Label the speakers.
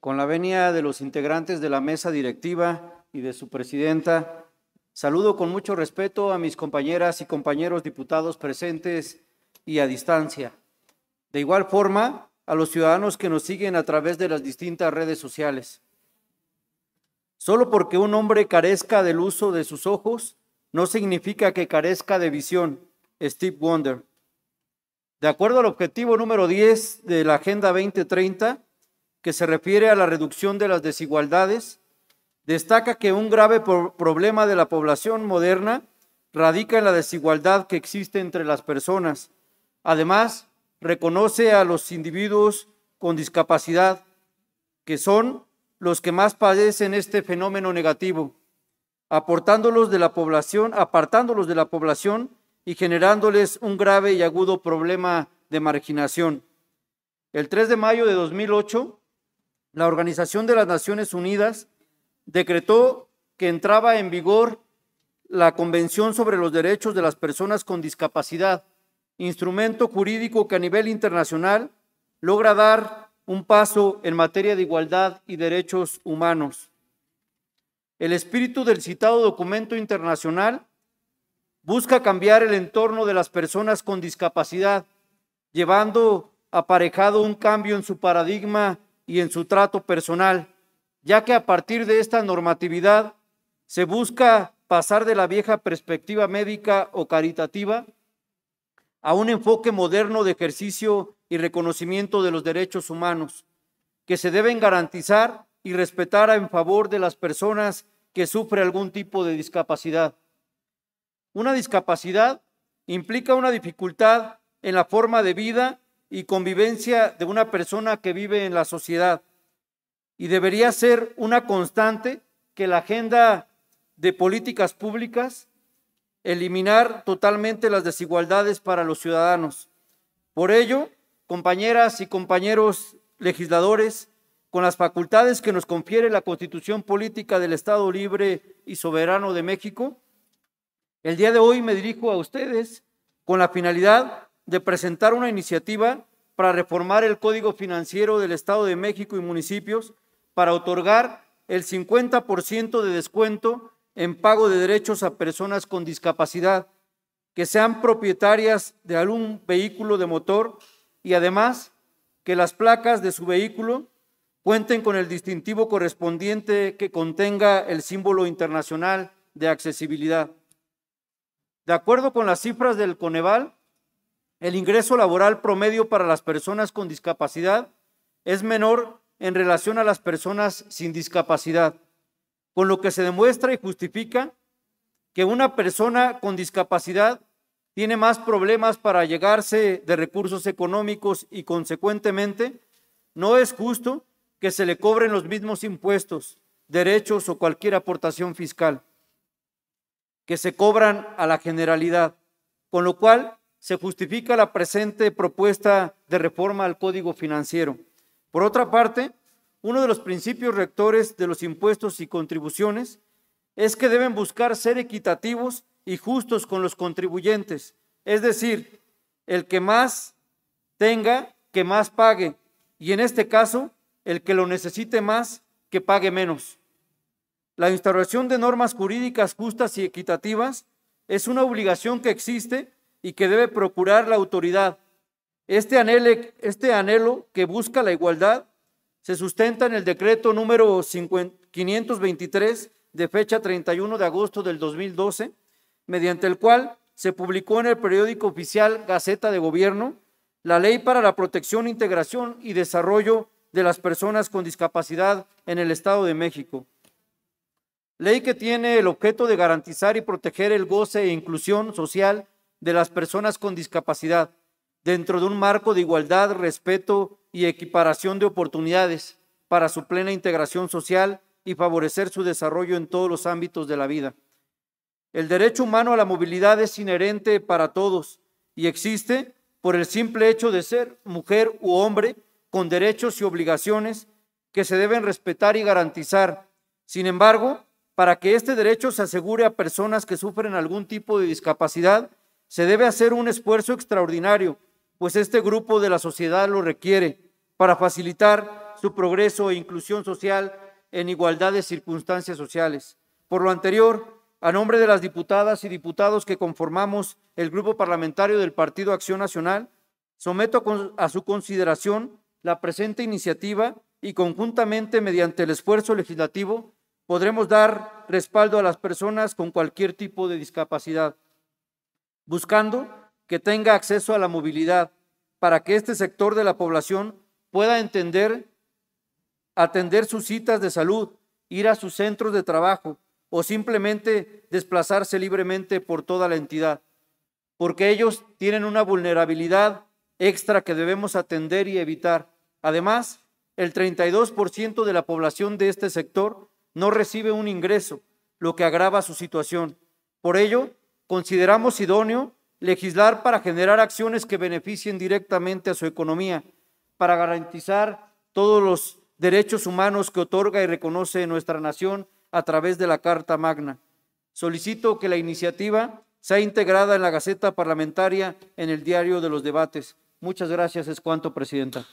Speaker 1: con la venia de los integrantes de la mesa directiva y de su presidenta, saludo con mucho respeto a mis compañeras y compañeros diputados presentes y a distancia. De igual forma, a los ciudadanos que nos siguen a través de las distintas redes sociales. Solo porque un hombre carezca del uso de sus ojos, no significa que carezca de visión. Steve Wonder. De acuerdo al objetivo número 10 de la Agenda 2030, que se refiere a la reducción de las desigualdades, destaca que un grave problema de la población moderna radica en la desigualdad que existe entre las personas. Además, reconoce a los individuos con discapacidad, que son los que más padecen este fenómeno negativo, aportándolos de la población, apartándolos de la población y generándoles un grave y agudo problema de marginación. El 3 de mayo de 2008, la Organización de las Naciones Unidas decretó que entraba en vigor la Convención sobre los Derechos de las Personas con Discapacidad, instrumento jurídico que a nivel internacional logra dar un paso en materia de igualdad y derechos humanos. El espíritu del citado documento internacional busca cambiar el entorno de las personas con discapacidad, llevando aparejado un cambio en su paradigma y en su trato personal, ya que a partir de esta normatividad se busca pasar de la vieja perspectiva médica o caritativa a un enfoque moderno de ejercicio y reconocimiento de los derechos humanos, que se deben garantizar y respetar en favor de las personas que sufren algún tipo de discapacidad. Una discapacidad implica una dificultad en la forma de vida y convivencia de una persona que vive en la sociedad. Y debería ser una constante que la agenda de políticas públicas eliminar totalmente las desigualdades para los ciudadanos. Por ello, compañeras y compañeros legisladores, con las facultades que nos confiere la Constitución Política del Estado Libre y Soberano de México, el día de hoy me dirijo a ustedes con la finalidad de presentar una iniciativa para reformar el Código Financiero del Estado de México y municipios para otorgar el 50% de descuento en pago de derechos a personas con discapacidad que sean propietarias de algún vehículo de motor y además que las placas de su vehículo cuenten con el distintivo correspondiente que contenga el símbolo internacional de accesibilidad. De acuerdo con las cifras del Coneval, el ingreso laboral promedio para las personas con discapacidad es menor en relación a las personas sin discapacidad, con lo que se demuestra y justifica que una persona con discapacidad tiene más problemas para llegarse de recursos económicos y consecuentemente no es justo que se le cobren los mismos impuestos, derechos o cualquier aportación fiscal que se cobran a la generalidad, con lo cual se justifica la presente propuesta de reforma al Código Financiero. Por otra parte, uno de los principios rectores de los impuestos y contribuciones es que deben buscar ser equitativos y justos con los contribuyentes, es decir, el que más tenga, que más pague, y en este caso, el que lo necesite más, que pague menos. La instauración de normas jurídicas justas y equitativas es una obligación que existe y que debe procurar la autoridad. Este, este anhelo, que busca la igualdad se sustenta en el decreto número 523 de fecha 31 de agosto del 2012, mediante el cual se publicó en el periódico oficial Gaceta de Gobierno la Ley para la Protección, Integración y Desarrollo de las Personas con Discapacidad en el Estado de México. Ley que tiene el objeto de garantizar y proteger el goce e inclusión social de las personas con discapacidad, dentro de un marco de igualdad, respeto y equiparación de oportunidades para su plena integración social y favorecer su desarrollo en todos los ámbitos de la vida. El derecho humano a la movilidad es inherente para todos y existe por el simple hecho de ser mujer u hombre con derechos y obligaciones que se deben respetar y garantizar. Sin embargo, para que este derecho se asegure a personas que sufren algún tipo de discapacidad, se debe hacer un esfuerzo extraordinario, pues este grupo de la sociedad lo requiere para facilitar su progreso e inclusión social en igualdad de circunstancias sociales. Por lo anterior, a nombre de las diputadas y diputados que conformamos el grupo parlamentario del Partido Acción Nacional, someto a su consideración la presente iniciativa y conjuntamente mediante el esfuerzo legislativo podremos dar respaldo a las personas con cualquier tipo de discapacidad buscando que tenga acceso a la movilidad para que este sector de la población pueda entender, atender sus citas de salud, ir a sus centros de trabajo o simplemente desplazarse libremente por toda la entidad, porque ellos tienen una vulnerabilidad extra que debemos atender y evitar. Además, el 32% de la población de este sector no recibe un ingreso, lo que agrava su situación. Por ello, consideramos idóneo legislar para generar acciones que beneficien directamente a su economía, para garantizar todos los derechos humanos que otorga y reconoce nuestra nación a través de la Carta Magna. Solicito que la iniciativa sea integrada en la Gaceta Parlamentaria en el Diario de los Debates. Muchas gracias, es cuanto, Presidenta.